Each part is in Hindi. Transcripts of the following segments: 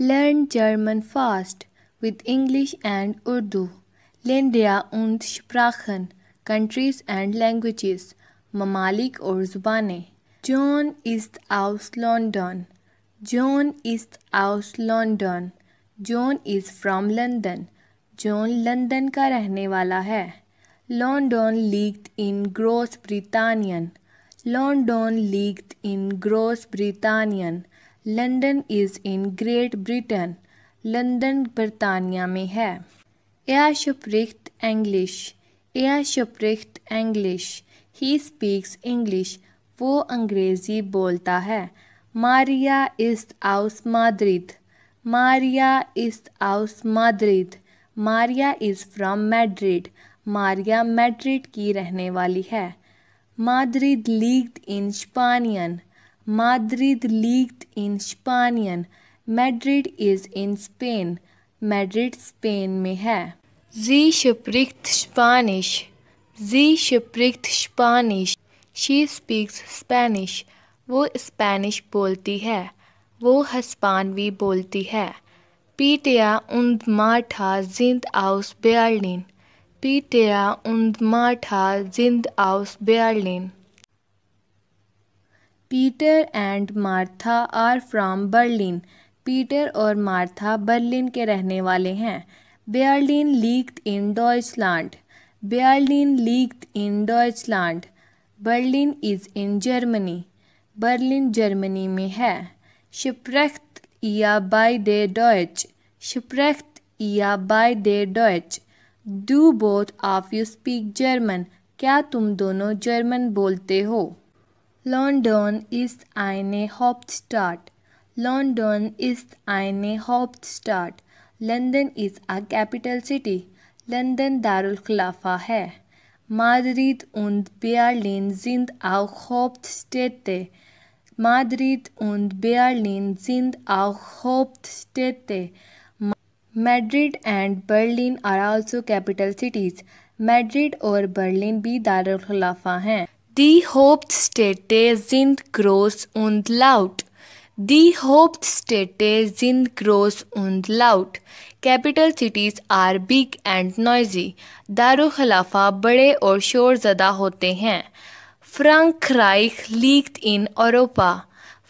Learn German fast with English and Urdu लेंडिया उन्द शप्राखन कंट्रीज एंड लैंग्वेजेस ममालिक और ज़ुबान जॉन इस्त आउस लॉन्डन जॉन इस्त आउस London John is from London John London का रहने वाला है लॉन्डन लीग्ड इन ग्रोस ब्रितानियन लॉन्डन लीग्ड इन ग्रोस ब्रितानियन London is in Great Britain London बरतानिया में है एयर शप्रिख्त इंग्लिश एयर इंग्लिश ही स्पीक्स इंग्लिश वो अंग्रेज़ी बोलता है मारिया इस्त आउस माद्रिद मारिया इस्त आउस Madrid Maria is from Madrid Maria Madrid की रहने वाली है माद्रिद लीग्ड इन स्पानियन माद्रिद लीग्ड इन स्पानियन Madrid is in Spain Madrid Spain में है जी शिप्रिक्त स्पानिश जी शिप्रिक्त स्पानिश शी स्पीक्स स्पेनिश वो स्पेनिश बोलती है वो हस्पानवी बोलती है पीटिया उन्द माठा जिंद आउस बेर्लिन पीटिया उन्द माठा जिंद आउस Berlin Peter and Martha are from Berlin Peter और मार्था बर्लिन के रहने वाले हैं बेर्लिन लीग्ड इन डॉयचलैंड बेर्लिन लीग्ड इन डॉयचलैंड Berlin is in Germany Berlin Germany में है शप्रख्त या बाय दे डॉयच शप्रख्त या बाय दे डॉयच do both of you speak German क्या तुम दोनों जर्मन बोलते हो London ist eine Hauptstadt. London ist eine Hauptstadt. London is a capital city. London Darul Khulafa है Madrid und Berlin sind auch Hauptstädte. Madrid und Berlin sind auch Hauptstädte. Madrid and Berlin are also capital cities. Madrid और Berlin भी दारुल खिलाफा हैं Die Hauptstädte sind groß und laut. The Hauptstädte sind groß und laut. Capital cities are big and noisy. दारुखलाफा बड़े और शोरज़दा होते हैं Frankreich liegt in Europa.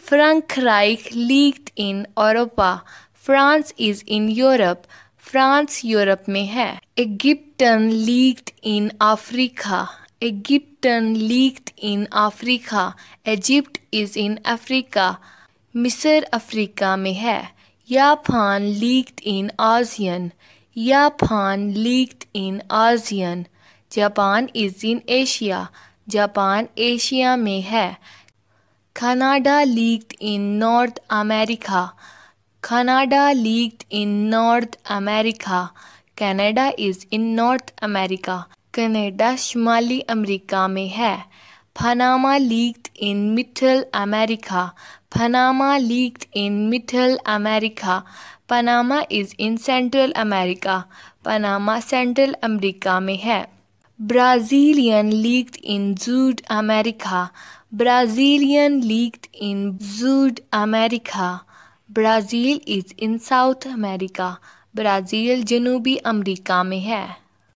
Frankreich liegt in Europa. France is in Europe. France Europe में है Egypten liegt in Africa. Egyptian leaked in Africa. Egypt is in Africa. मिस्र अफ्रीका में है Japan located in Asian Japan located in Asian Japan is in Asia Japan Asia में है Canada located in North America Canada located in North America Canada is in North America Canada शुमाली अमरीका में है Panama located in Middle America Panama located in Middle America Panama is in Central America Panama Central America में है ब्राज़ीलियन लीक्ड इन जूड अमेरिका ब्राज़ीलियन लीक्ड इन जूड America Brazil is in South America Brazil जनूबी अमेरिका में है